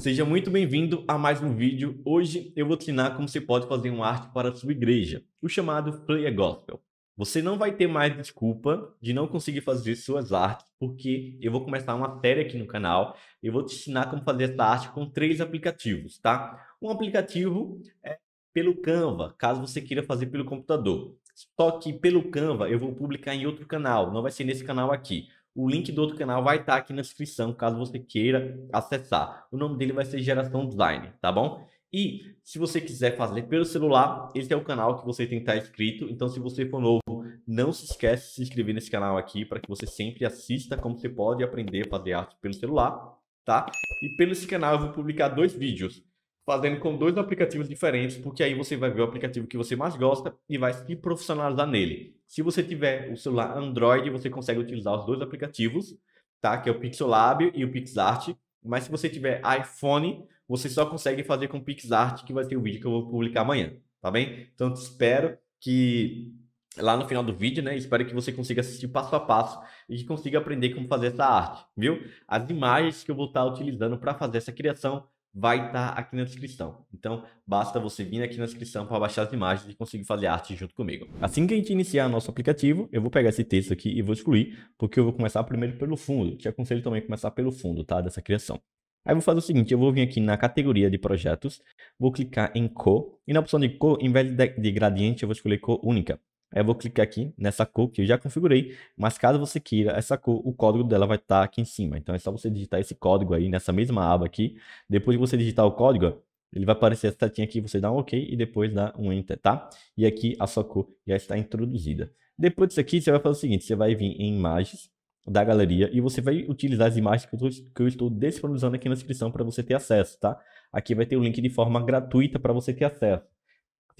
Seja muito bem-vindo a mais um vídeo. Hoje eu vou treinar como você pode fazer uma arte para a sua igreja, o chamado Play a Gospel. Você não vai ter mais desculpa de não conseguir fazer suas artes, porque eu vou começar uma série aqui no canal. Eu vou te ensinar como fazer essa arte com três aplicativos, tá? Um aplicativo é pelo Canva, caso você queira fazer pelo computador. Só que pelo Canva eu vou publicar em outro canal, não vai ser nesse canal aqui. O link do outro canal vai estar tá aqui na descrição, caso você queira acessar. O nome dele vai ser Geração Design, tá bom? E se você quiser fazer pelo celular, esse é o canal que você tem que estar tá inscrito. Então, se você for novo, não se esquece de se inscrever nesse canal aqui para que você sempre assista como você pode aprender a fazer arte pelo celular, tá? E pelo esse canal eu vou publicar dois vídeos fazendo com dois aplicativos diferentes, porque aí você vai ver o aplicativo que você mais gosta e vai se profissionalizar nele. Se você tiver o celular Android, você consegue utilizar os dois aplicativos, tá? Que é o Pixelab e o PixArt. Mas se você tiver iPhone, você só consegue fazer com o PixArt, que vai ter o vídeo que eu vou publicar amanhã, tá bem? Então, espero que lá no final do vídeo, né? Espero que você consiga assistir passo a passo e que consiga aprender como fazer essa arte, viu? As imagens que eu vou estar utilizando para fazer essa criação vai estar tá aqui na descrição. Então, basta você vir aqui na descrição para baixar as imagens e conseguir fazer arte junto comigo. Assim que a gente iniciar nosso aplicativo, eu vou pegar esse texto aqui e vou excluir, porque eu vou começar primeiro pelo fundo. Te aconselho também a começar pelo fundo, tá? Dessa criação. Aí eu vou fazer o seguinte, eu vou vir aqui na categoria de projetos, vou clicar em cor, e na opção de cor, em vez de gradiente, eu vou escolher cor única. Eu vou clicar aqui nessa cor que eu já configurei, mas caso você queira essa cor, o código dela vai estar tá aqui em cima. Então é só você digitar esse código aí nessa mesma aba aqui. Depois que você digitar o código, ele vai aparecer essa setinha aqui, você dá um OK e depois dá um Enter, tá? E aqui a sua cor já está introduzida. Depois disso aqui, você vai fazer o seguinte, você vai vir em imagens da galeria e você vai utilizar as imagens que eu, tô, que eu estou disponibilizando aqui na descrição para você ter acesso, tá? Aqui vai ter o link de forma gratuita para você ter acesso.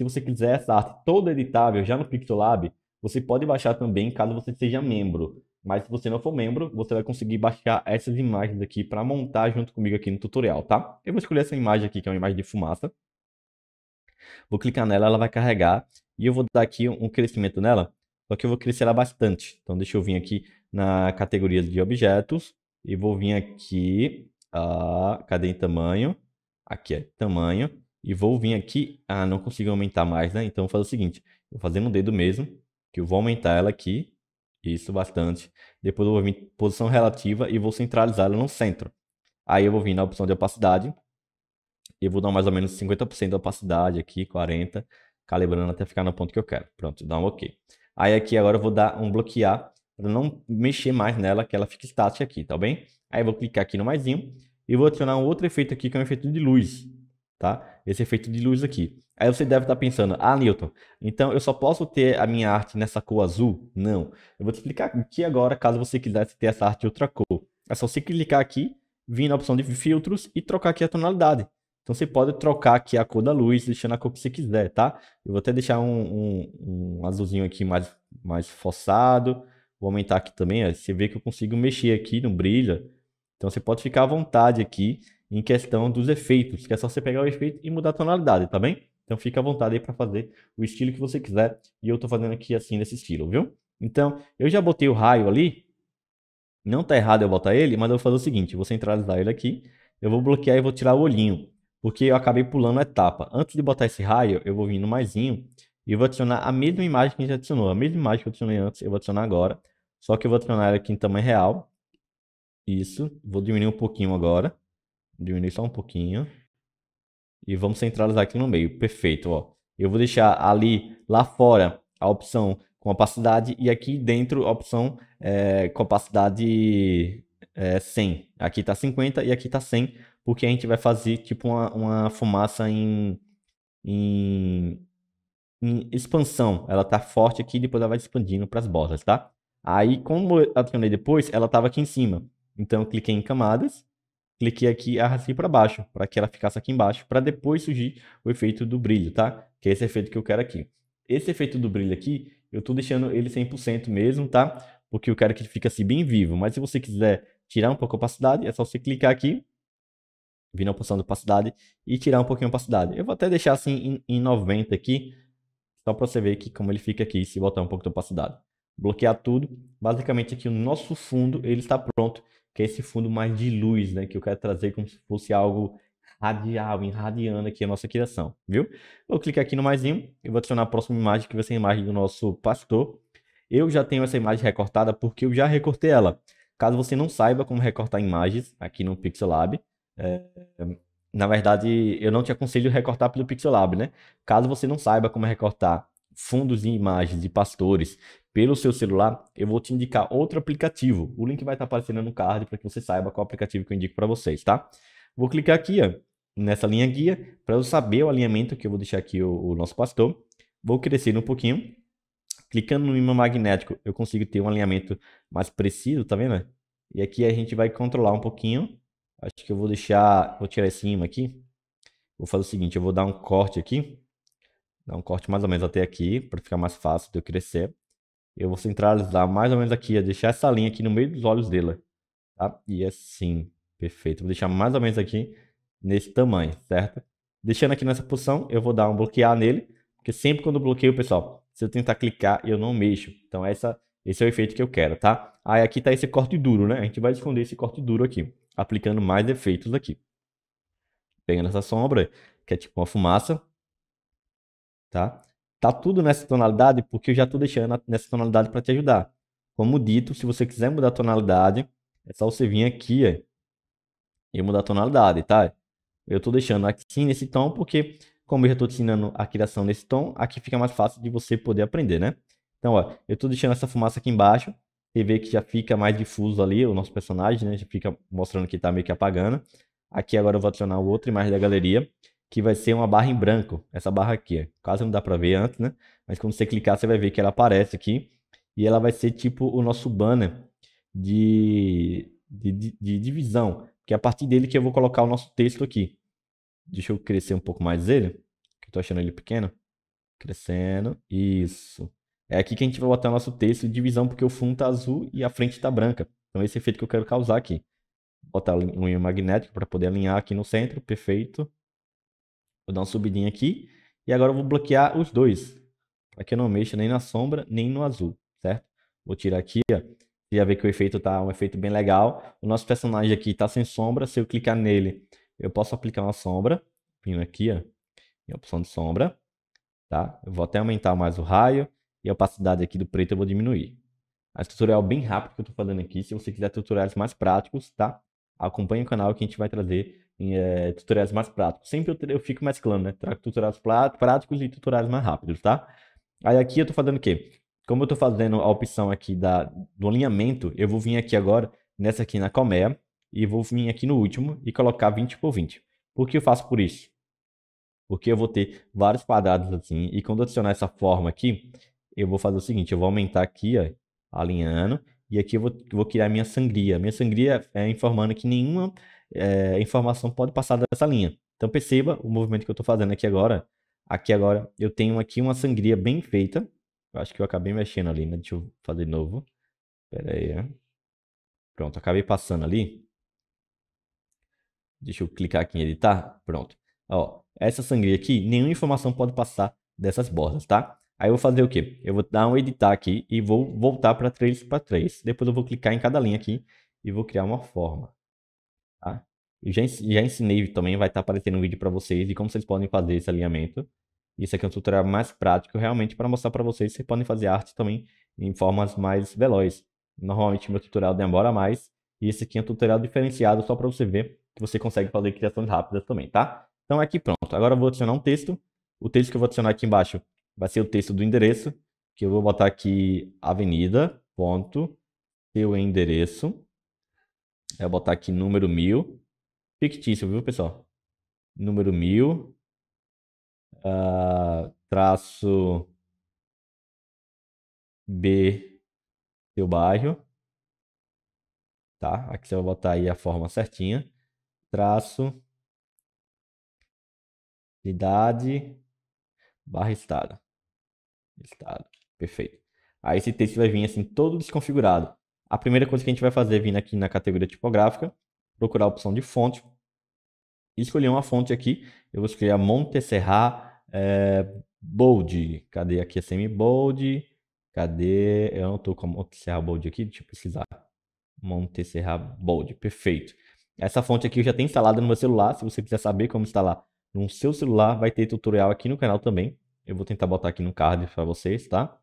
Se você quiser essa arte toda editável já no Pixolab, você pode baixar também caso você seja membro. Mas se você não for membro, você vai conseguir baixar essas imagens aqui para montar junto comigo aqui no tutorial, tá? Eu vou escolher essa imagem aqui, que é uma imagem de fumaça. Vou clicar nela, ela vai carregar. E eu vou dar aqui um crescimento nela, só que eu vou crescer ela bastante. Então deixa eu vir aqui na categoria de objetos. E vou vir aqui, ah, cadê em tamanho? Aqui é tamanho. E vou vir aqui. Ah, não consigo aumentar mais, né? Então vou fazer o seguinte: vou fazer no dedo mesmo, que eu vou aumentar ela aqui. Isso bastante. Depois eu vou vir em posição relativa e vou centralizar ela no centro. Aí eu vou vir na opção de opacidade. e vou dar mais ou menos 50% da opacidade aqui, 40%, calibrando até ficar no ponto que eu quero. Pronto, dá um OK. Aí aqui agora eu vou dar um bloquear para não mexer mais nela, que ela fique estática aqui, tá bem? Aí eu vou clicar aqui no maisinho e vou adicionar um outro efeito aqui, que é um efeito de luz tá? Esse efeito de luz aqui. Aí você deve estar tá pensando, ah, Newton, então eu só posso ter a minha arte nessa cor azul? Não. Eu vou te explicar aqui agora, caso você quisesse ter essa arte de outra cor. É só você clicar aqui, vir na opção de filtros e trocar aqui a tonalidade. Então você pode trocar aqui a cor da luz, deixando a cor que você quiser, tá? Eu vou até deixar um, um, um azulzinho aqui mais, mais forçado. Vou aumentar aqui também, ó. você vê que eu consigo mexer aqui, não brilha. Então você pode ficar à vontade aqui em questão dos efeitos, que é só você pegar o efeito e mudar a tonalidade, tá bem? Então fica à vontade aí para fazer o estilo que você quiser. E eu estou fazendo aqui assim nesse estilo, viu? Então, eu já botei o raio ali. Não tá errado eu botar ele, mas eu vou fazer o seguinte, vou centralizar ele aqui. Eu vou bloquear e vou tirar o olhinho, porque eu acabei pulando a etapa. Antes de botar esse raio, eu vou vir no maisinho e vou adicionar a mesma imagem que a gente adicionou. A mesma imagem que eu adicionei antes, eu vou adicionar agora. Só que eu vou adicionar ela aqui em tamanho real. Isso, vou diminuir um pouquinho agora. Diminuir só um pouquinho. E vamos centralizar aqui no meio. Perfeito, ó. Eu vou deixar ali, lá fora, a opção com opacidade e aqui dentro a opção é, com opacidade é, eh, 100. Aqui tá 50 e aqui tá 100, porque a gente vai fazer tipo uma, uma fumaça em, em, em expansão. Ela tá forte aqui depois ela vai expandindo para as bordas, tá? Aí, como eu adicionei depois, ela tava aqui em cima. Então, eu cliquei em camadas cliquei aqui e arrastei para baixo, para que ela ficasse aqui embaixo, para depois surgir o efeito do brilho, tá? Que é esse efeito que eu quero aqui. Esse efeito do brilho aqui, eu estou deixando ele 100% mesmo, tá? Porque eu quero que ele fique assim bem vivo, mas se você quiser tirar um pouco a opacidade, é só você clicar aqui, vir na opção de opacidade e tirar um pouquinho a opacidade. Eu vou até deixar assim em, em 90 aqui, só para você ver que como ele fica aqui se botar um pouco de opacidade. Bloquear tudo. Basicamente aqui o nosso fundo ele está pronto que é esse fundo mais de luz, né? Que eu quero trazer como se fosse algo radial, irradiando aqui a nossa criação, viu? Vou clicar aqui no maiszinho e vou adicionar a próxima imagem, que vai ser a imagem do nosso pastor. Eu já tenho essa imagem recortada porque eu já recortei ela. Caso você não saiba como recortar imagens aqui no Pixel Lab, é, eh, na verdade, eu não te aconselho a recortar pelo Pixel Lab, né? Caso você não saiba como recortar fundos de imagens de pastores pelo seu celular, eu vou te indicar outro aplicativo. O link vai estar aparecendo no card para que você saiba qual aplicativo que eu indico para vocês, tá? Vou clicar aqui, ó, nessa linha guia, para eu saber o alinhamento que eu vou deixar aqui o, o nosso pastor. Vou crescer um pouquinho. Clicando no imã magnético, eu consigo ter um alinhamento mais preciso, tá vendo? E aqui a gente vai controlar um pouquinho. Acho que eu vou deixar, vou tirar esse imã aqui. Vou fazer o seguinte, eu vou dar um corte aqui. Dar um corte mais ou menos até aqui, para ficar mais fácil de eu crescer. Eu vou centralizar mais ou menos aqui, deixar essa linha aqui no meio dos olhos dela, tá? E assim, perfeito. Vou deixar mais ou menos aqui nesse tamanho, certo? Deixando aqui nessa posição, eu vou dar um bloquear nele, porque sempre quando eu bloqueio, pessoal, se eu tentar clicar, eu não mexo. Então essa, esse é o efeito que eu quero, tá? Aí aqui tá esse corte duro, né? A gente vai esconder esse corte duro aqui, aplicando mais efeitos aqui. Pegando essa sombra, que é tipo uma fumaça, tá? Tá tudo nessa tonalidade porque eu já tô deixando nessa tonalidade para te ajudar. Como dito, se você quiser mudar a tonalidade, é só você vir aqui ó, é. e mudar a tonalidade, tá? Eu tô deixando aqui nesse tom porque, como eu já tô te ensinando a criação nesse tom, aqui fica mais fácil de você poder aprender, né? Então, ó, eu tô deixando essa fumaça aqui embaixo. Você vê que já fica mais difuso ali o nosso personagem, né? Já fica mostrando que está meio que apagando. Aqui agora eu vou adicionar outra imagem da galeria que vai ser uma barra em branco, essa barra aqui. É. Quase não dá para ver antes, né? Mas quando você clicar, você vai ver que ela aparece aqui. E ela vai ser tipo o nosso banner de, de, de, de divisão, que é a partir dele que eu vou colocar o nosso texto aqui. Deixa eu crescer um pouco mais ele, que eu tô achando ele pequeno. Crescendo, isso. É aqui que a gente vai botar o nosso texto de divisão, porque o fundo tá azul e a frente tá branca. Então esse efeito que eu quero causar aqui. Botar um magnético para poder alinhar aqui no centro, perfeito. Vou dar uma subidinha aqui. E agora eu vou bloquear os dois. Para que eu não mexa nem na sombra, nem no azul, certo? Vou tirar aqui, ó. Você já vê que o efeito tá um efeito bem legal. O nosso personagem aqui tá sem sombra. Se eu clicar nele, eu posso aplicar uma sombra. Vindo aqui, ó. Em opção de sombra. Tá? Eu vou até aumentar mais o raio. E a opacidade aqui do preto eu vou diminuir. Mas tutorial é bem rápido que eu tô falando aqui. Se você quiser tutoriais mais práticos, tá? Acompanhe o canal que a gente vai trazer é, tutoriais mais práticos. Sempre eu, eu fico mesclando, né? Trago tutoriais práticos e tutoriais mais rápidos, tá? Aí aqui eu tô fazendo o quê? Como eu tô fazendo a opção aqui da, do alinhamento, eu vou vir aqui agora, nessa aqui na colmeia, e vou vir aqui no último e colocar 20 por 20. Por que eu faço por isso? Porque eu vou ter vários quadrados assim, e quando eu adicionar essa forma aqui, eu vou fazer o seguinte, eu vou aumentar aqui, ó, alinhando, e aqui eu vou, vou criar minha sangria. Minha sangria é informando que nenhuma é, informação pode passar dessa linha. Então perceba o movimento que eu estou fazendo aqui agora. Aqui agora eu tenho aqui uma sangria bem feita. Eu acho que eu acabei mexendo ali, né? Deixa eu fazer de novo. Pera aí. Né? Pronto, acabei passando ali. Deixa eu clicar aqui em editar. Pronto. Ó, essa sangria aqui, nenhuma informação pode passar dessas bordas, tá? Aí eu vou fazer o quê? Eu vou dar um editar aqui e vou voltar para 3 para 3. Depois eu vou clicar em cada linha aqui e vou criar uma forma. Tá? Eu já, já ensinei também, vai estar tá aparecendo um vídeo para vocês de como vocês podem fazer esse alinhamento. Isso aqui é um tutorial mais prático, realmente, para mostrar para vocês que vocês podem fazer arte também em formas mais velozes. Normalmente, meu tutorial demora mais. E esse aqui é um tutorial diferenciado só para você ver que você consegue fazer criações rápidas também, tá? Então, aqui pronto. Agora eu vou adicionar um texto. O texto que eu vou adicionar aqui embaixo vai ser o texto do endereço, que eu vou botar aqui avenida, ponto, seu endereço, eu vou botar aqui número mil Fictício, viu, pessoal? Número mil Uh, traço B, seu bairro. Tá? Aqui você vai botar aí a forma certinha. Traço cidade barra estado. Estado. Perfeito. Aí esse texto vai vir assim todo desconfigurado. A primeira coisa que a gente vai fazer é vir aqui na categoria tipográfica, procurar a opção de fonte, escolher uma fonte aqui. Eu vou escolher a Montserrat é, eh, Bold. Cadê aqui a semi-bold? Cadê? Eu não estou com a Montserrat Bold aqui, deixa eu pesquisar. Montserrat Bold, perfeito. Essa fonte aqui eu já tenho instalada no meu celular. Se você quiser saber como instalar no seu celular, vai ter tutorial aqui no canal também. Eu vou tentar botar aqui no card para vocês, tá?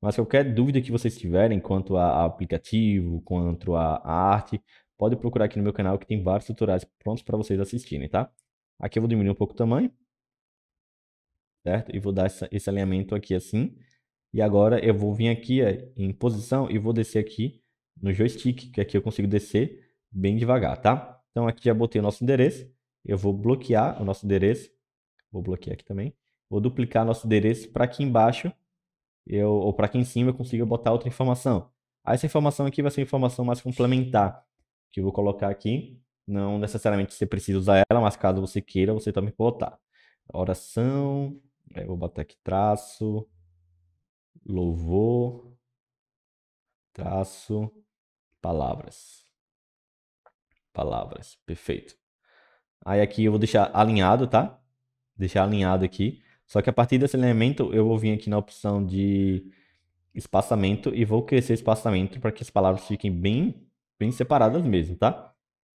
Mas qualquer dúvida que vocês tiverem quanto a, aplicativo, quanto a, arte, pode procurar aqui no meu canal que tem vários tutoriais prontos para vocês assistirem, tá? Aqui eu vou diminuir um pouco o tamanho, certo? E vou dar esse alinhamento aqui assim. E agora eu vou vir aqui é, em posição e vou descer aqui no joystick, que aqui eu consigo descer bem devagar, tá? Então aqui já botei o nosso endereço, eu vou bloquear o nosso endereço, vou bloquear aqui também, vou duplicar nosso endereço para aqui embaixo eu, ou para aqui em cima eu consiga botar outra informação. Ah, essa informação aqui vai ser informação mais complementar, que eu vou colocar aqui. Não necessariamente você precisa usar ela, mas caso você queira, você também pode botar. Oração, eu vou botar aqui traço, louvor, traço, palavras. Palavras, perfeito. Aí aqui eu vou deixar alinhado, tá? Deixar alinhado aqui. Só que a partir desse elemento, eu vou vir aqui na opção de espaçamento e vou crescer espaçamento para que as palavras fiquem bem, bem separadas mesmo, tá?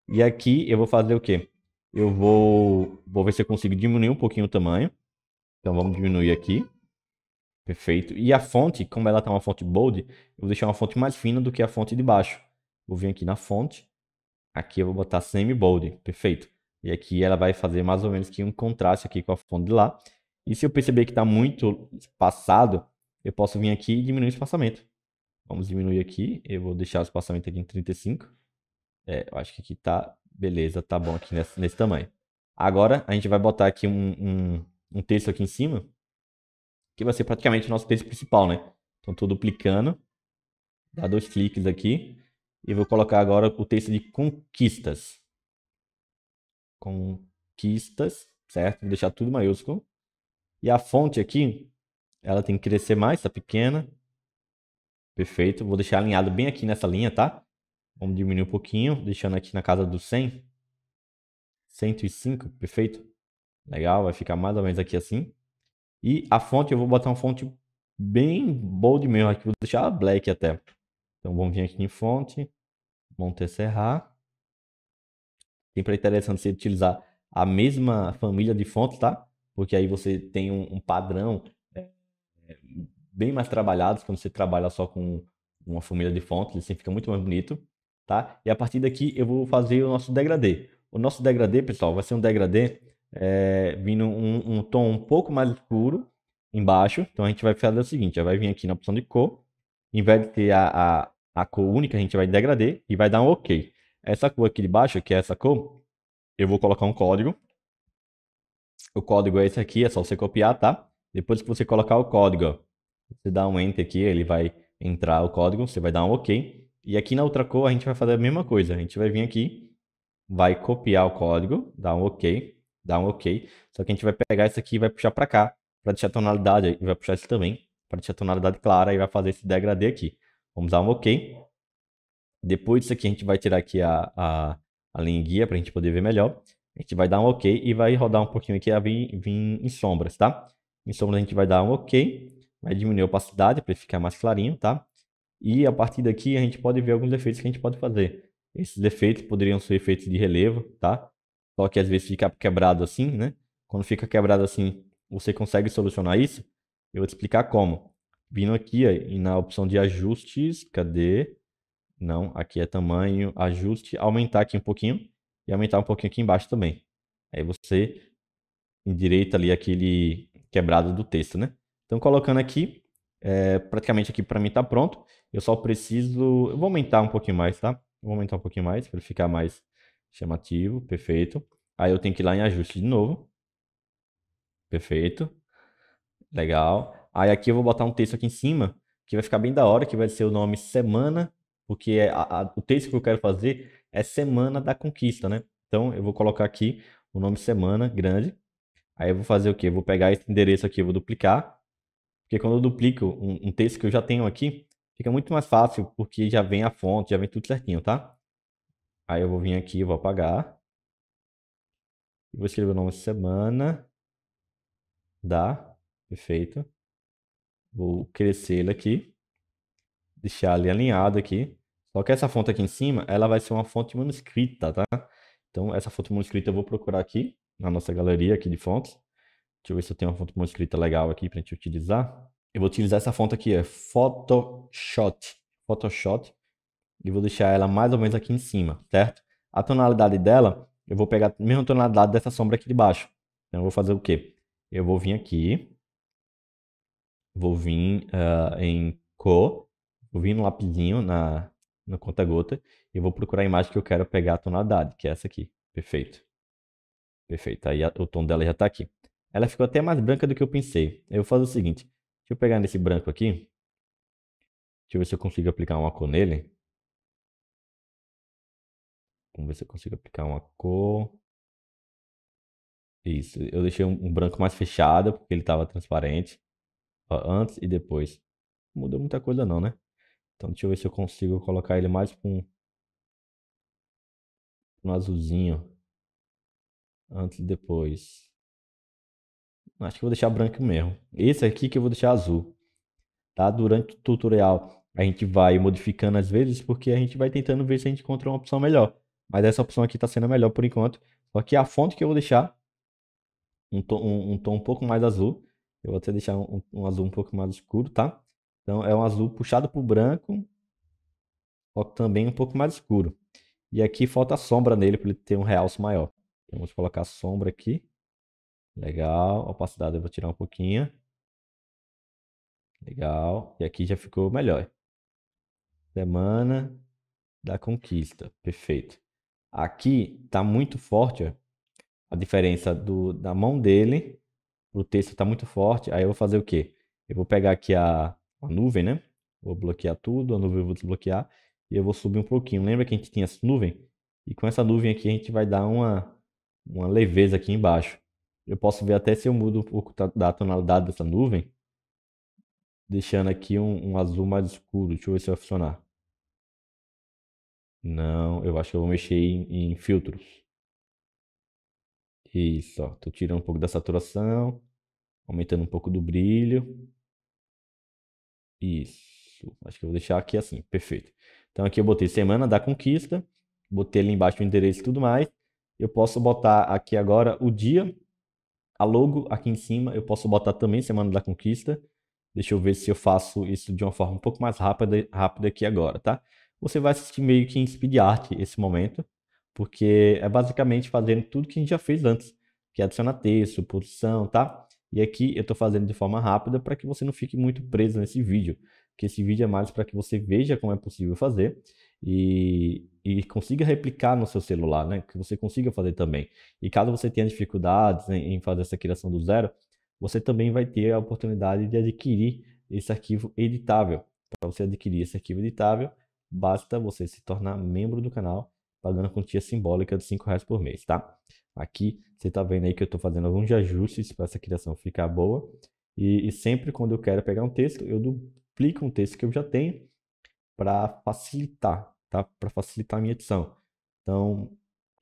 E aqui eu vou fazer o quê? Eu vou, vou ver se eu consigo diminuir um pouquinho o tamanho. Então vamos diminuir aqui. Perfeito. E a fonte, como ela está uma fonte bold, eu vou deixar uma fonte mais fina do que a fonte de baixo. Vou vir aqui na fonte. Aqui eu vou botar semi-bold. Perfeito. E aqui ela vai fazer mais ou menos que um contraste aqui com a fonte de lá. E se eu perceber que está muito espaçado, eu posso vir aqui e diminuir o espaçamento. Vamos diminuir aqui. Eu vou deixar o espaçamento aqui em 35. É, eu acho que aqui tá... Beleza, tá bom aqui nesse, nesse tamanho. Agora, a gente vai botar aqui um, um, um texto aqui em cima. Que vai ser praticamente o nosso texto principal, né? Então, estou duplicando. Dá dois cliques aqui. E vou colocar agora o texto de conquistas. Conquistas, certo? Vou deixar tudo maiúsculo. E a fonte aqui, ela tem que crescer mais, tá pequena. Perfeito. Vou deixar alinhado bem aqui nessa linha, tá? Vamos diminuir um pouquinho, deixando aqui na casa do 100. 105, perfeito. Legal, vai ficar mais ou menos aqui assim. E a fonte, eu vou botar uma fonte bem bold mesmo aqui. Vou deixar black até. Então vamos vir aqui em fonte. Montserrat. Sempre é interessante você utilizar a mesma família de fontes tá? porque aí você tem um, um padrão é, bem mais trabalhado quando você trabalha só com uma família de fontes, assim, fica muito mais bonito, tá? E a partir daqui eu vou fazer o nosso degradê. O nosso degradê, pessoal, vai ser um degradê é, vindo um, um tom um pouco mais escuro embaixo. Então a gente vai fazer o seguinte, vai vir aqui na opção de cor, em vez de ter a, a, a cor única, a gente vai degradê e vai dar um OK. Essa cor aqui de baixo, que é essa cor, eu vou colocar um código o código é esse aqui, é só você copiar, tá? Depois que você colocar o código, você dá um enter aqui, ele vai entrar o código, você vai dar um OK. E aqui na outra cor a gente vai fazer a mesma coisa. A gente vai vir aqui, vai copiar o código, dá um OK, dá um OK. Só que a gente vai pegar isso aqui e vai puxar para cá, para deixar a tonalidade, e vai puxar isso também, para deixar a tonalidade clara e vai fazer esse degradê aqui. Vamos dar um OK. Depois disso aqui a gente vai tirar aqui a, a, a linha guia para a gente poder ver melhor a gente vai dar um OK e vai rodar um pouquinho aqui a vir, vir em sombras, tá? Em sombras a gente vai dar um OK, vai diminuir a opacidade para ficar mais clarinho, tá? E a partir daqui a gente pode ver alguns efeitos que a gente pode fazer. Esses efeitos poderiam ser efeitos de relevo, tá? Só que às vezes fica quebrado assim, né? Quando fica quebrado assim, você consegue solucionar isso? Eu vou te explicar como. Vindo aqui e na opção de ajustes, cadê? Não, aqui é tamanho, ajuste, aumentar aqui um pouquinho e aumentar um pouquinho aqui embaixo também. Aí você endireita ali aquele quebrado do texto, né? Então, colocando aqui, é, praticamente aqui para mim está pronto. Eu só preciso... Eu vou aumentar um pouquinho mais, tá? Vou aumentar um pouquinho mais para ficar mais chamativo. Perfeito. Aí eu tenho que ir lá em ajuste de novo. Perfeito. Legal. Aí aqui eu vou botar um texto aqui em cima, que vai ficar bem da hora, que vai ser o nome semana, porque é a, a, o texto que eu quero fazer é Semana da Conquista, né? Então eu vou colocar aqui o nome semana grande. Aí eu vou fazer o quê? Eu vou pegar esse endereço aqui, eu vou duplicar. Porque quando eu duplico um, um, texto que eu já tenho aqui, fica muito mais fácil, porque já vem a fonte, já vem tudo certinho, tá? Aí eu vou vir aqui, vou apagar. E vou escrever o nome semana da, perfeito. Vou crescer ele aqui. Deixar ele alinhado aqui. Só que essa fonte aqui em cima, ela vai ser uma fonte manuscrita, tá? Então, essa fonte manuscrita eu vou procurar aqui, na nossa galeria aqui de fontes. Deixa eu ver se eu tenho uma fonte manuscrita legal aqui pra gente utilizar. Eu vou utilizar essa fonte aqui, é Photoshop. Photoshop. E vou deixar ela mais ou menos aqui em cima, certo? A tonalidade dela, eu vou pegar a mesma tonalidade dessa sombra aqui de baixo. Então, eu vou fazer o quê? Eu vou vir aqui. Vou vir uh, em cor. Vou vir no lapizinho na, no conta-gota e vou procurar a imagem que eu quero pegar a tonalidade, que é essa aqui. Perfeito. Perfeito. Aí o tom dela já está aqui. Ela ficou até mais branca do que eu pensei. Eu vou fazer o seguinte. Deixa eu pegar nesse branco aqui. Deixa eu ver se eu consigo aplicar uma cor nele. Vamos ver se eu consigo aplicar uma cor. Isso. Eu deixei um, um branco mais fechado, porque ele estava transparente. Ó, antes e depois. Não mudou muita coisa não, né? Então deixa eu ver se eu consigo colocar ele mais com um, um azulzinho. Antes e depois. Acho que eu vou deixar branco mesmo. Esse aqui que eu vou deixar azul. Tá? Durante o tutorial a gente vai modificando às vezes porque a gente vai tentando ver se a gente encontra uma opção melhor. Mas essa opção aqui está sendo a melhor por enquanto. Só que a fonte que eu vou deixar um tom um, um, tom um pouco mais azul. Eu vou até deixar um, um azul um pouco mais escuro, tá? Então é um azul puxado para o branco, só que também é um pouco mais escuro. E aqui falta sombra nele para ele ter um realce maior. Então vamos colocar sombra aqui. Legal. opacidade eu vou tirar um pouquinho. Legal. E aqui já ficou melhor. Semana da conquista. Perfeito. Aqui está muito forte ó. a diferença do, da mão dele. O texto está muito forte. Aí eu vou fazer o quê? Eu vou pegar aqui a, a nuvem, né? Vou bloquear tudo, a nuvem eu vou desbloquear e eu vou subir um pouquinho. Lembra que a gente tinha essa nuvem? E com essa nuvem aqui a gente vai dar uma, uma leveza aqui embaixo. Eu posso ver até se eu mudo um pouco da tonalidade dessa nuvem, deixando aqui um, um azul mais escuro. Deixa eu ver se vai funcionar. Não, eu acho que eu vou mexer em, em filtros. Isso, ó. Tô tirando um pouco da saturação, aumentando um pouco do brilho. Isso. Acho que eu vou deixar aqui assim, perfeito. Então aqui eu botei semana da conquista, botei ali embaixo o endereço e tudo mais. Eu posso botar aqui agora o dia, a logo aqui em cima, eu posso botar também semana da conquista. Deixa eu ver se eu faço isso de uma forma um pouco mais rápida, rápida aqui agora, tá? Você vai assistir meio que em speed art esse momento, porque é basicamente fazendo tudo que a gente já fez antes, que é adicionar texto, posição, tá? E aqui eu estou fazendo de forma rápida para que você não fique muito preso nesse vídeo, que esse vídeo é mais para que você veja como é possível fazer e, e consiga replicar no seu celular, né? que você consiga fazer também. E caso você tenha dificuldades em fazer essa criação do zero, você também vai ter a oportunidade de adquirir esse arquivo editável. Para você adquirir esse arquivo editável, basta você se tornar membro do canal pagando a quantia simbólica de R$ reais por mês, tá? Aqui você está vendo aí que eu estou fazendo alguns ajustes para essa criação ficar boa. E, e, sempre quando eu quero pegar um texto, eu duplico um texto que eu já tenho para facilitar, tá? Para facilitar a minha edição. Então,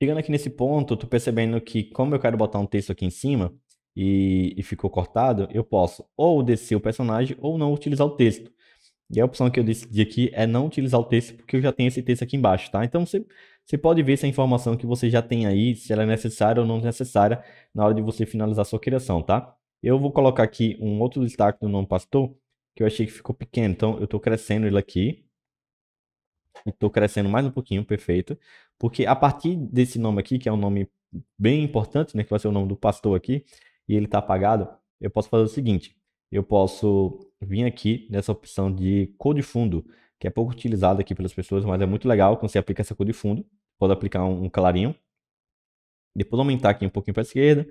chegando aqui nesse ponto, eu tô percebendo que como eu quero botar um texto aqui em cima e, e ficou cortado, eu posso ou descer o personagem ou não utilizar o texto. E a opção que eu decidi aqui é não utilizar o texto porque eu já tenho esse texto aqui embaixo, tá? Então você você pode ver se a informação que você já tem aí, se ela é necessária ou não necessária na hora de você finalizar sua criação, tá? Eu vou colocar aqui um outro destaque do nome pastor, que eu achei que ficou pequeno, então eu estou crescendo ele aqui. Estou crescendo mais um pouquinho, perfeito. Porque a partir desse nome aqui, que é um nome bem importante, né? Que vai ser o nome do pastor aqui, e ele está apagado, eu posso fazer o seguinte. Eu posso vir aqui nessa opção de cor de fundo que é pouco utilizado aqui pelas pessoas, mas é muito legal quando você aplica essa cor de fundo. Pode aplicar um clarinho. Depois aumentar aqui um pouquinho para a esquerda,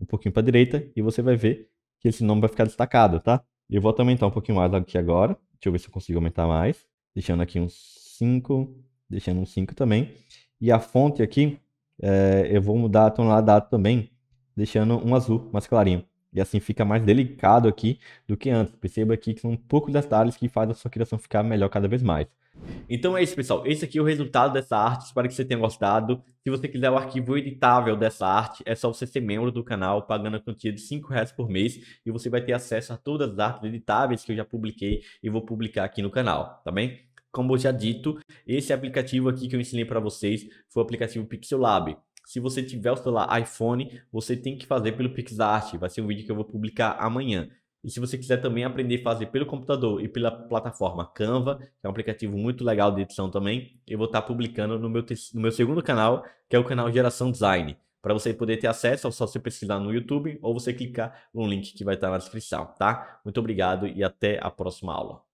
um pouquinho para a direita, e você vai ver que esse nome vai ficar destacado, tá? Eu vou aumentar um pouquinho mais aqui agora. Deixa eu ver se eu consigo aumentar mais. Deixando aqui um 5, deixando um 5 também. E a fonte aqui, é, eu vou mudar a tonalidade também, deixando um azul mais clarinho. E assim fica mais delicado aqui do que antes. Perceba aqui que são um poucos detalhes que fazem a sua criação ficar melhor cada vez mais. Então é isso, pessoal. Esse aqui é o resultado dessa arte. Espero que você tenha gostado. Se você quiser o arquivo editável dessa arte, é só você ser membro do canal, pagando a quantia de R$ reais por mês. E você vai ter acesso a todas as artes editáveis que eu já publiquei e vou publicar aqui no canal, tá bem? Como eu já dito, esse aplicativo aqui que eu ensinei para vocês foi o aplicativo Pixel Lab. Se você tiver o celular iPhone, você tem que fazer pelo PixArt. Vai ser um vídeo que eu vou publicar amanhã. E se você quiser também aprender a fazer pelo computador e pela plataforma Canva, que é um aplicativo muito legal de edição também, eu vou estar publicando no meu, no meu segundo canal, que é o canal Geração Design. Para você poder ter acesso, é só você pesquisar no YouTube ou você clicar no link que vai estar na descrição, tá? Muito obrigado e até a próxima aula.